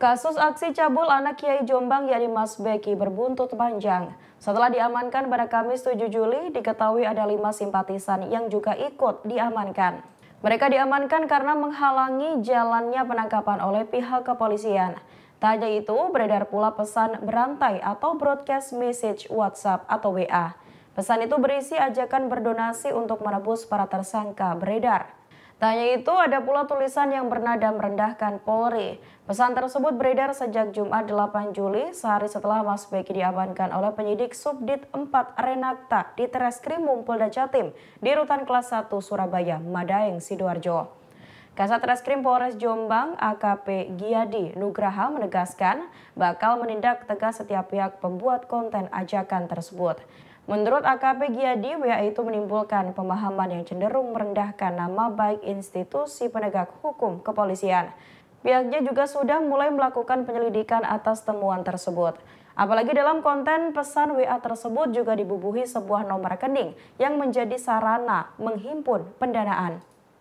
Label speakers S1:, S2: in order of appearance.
S1: Kasus aksi cabul anak Kiai Jombang yakni Mas Beki berbuntut panjang. Setelah diamankan pada Kamis 7 Juli, diketahui ada lima simpatisan yang juga ikut diamankan. Mereka diamankan karena menghalangi jalannya penangkapan oleh pihak kepolisian. Tak hanya itu, beredar pula pesan berantai atau broadcast message WhatsApp atau WA. Pesan itu berisi ajakan berdonasi untuk merebus para tersangka beredar. Tak hanya itu, ada pula tulisan yang bernada merendahkan Polri. Pesan tersebut beredar sejak Jumat 8 Juli, sehari setelah Mas Beki diamankan oleh penyidik Subdit 4 Renakta di Tereskrim Polda Jatim di Rutan Kelas 1 Surabaya, Madaeng, Sidoarjo. Kasat Reskrim Polres Jombang AKP Giadi Nugraha menegaskan bakal menindak tegas setiap pihak pembuat konten ajakan tersebut. Menurut AKP Giadi, WA itu menimbulkan pemahaman yang cenderung merendahkan nama baik institusi penegak hukum kepolisian. Pihaknya juga sudah mulai melakukan penyelidikan atas temuan tersebut. Apalagi dalam konten pesan WA tersebut juga dibubuhi sebuah nomor rekening yang menjadi sarana menghimpun pendanaan.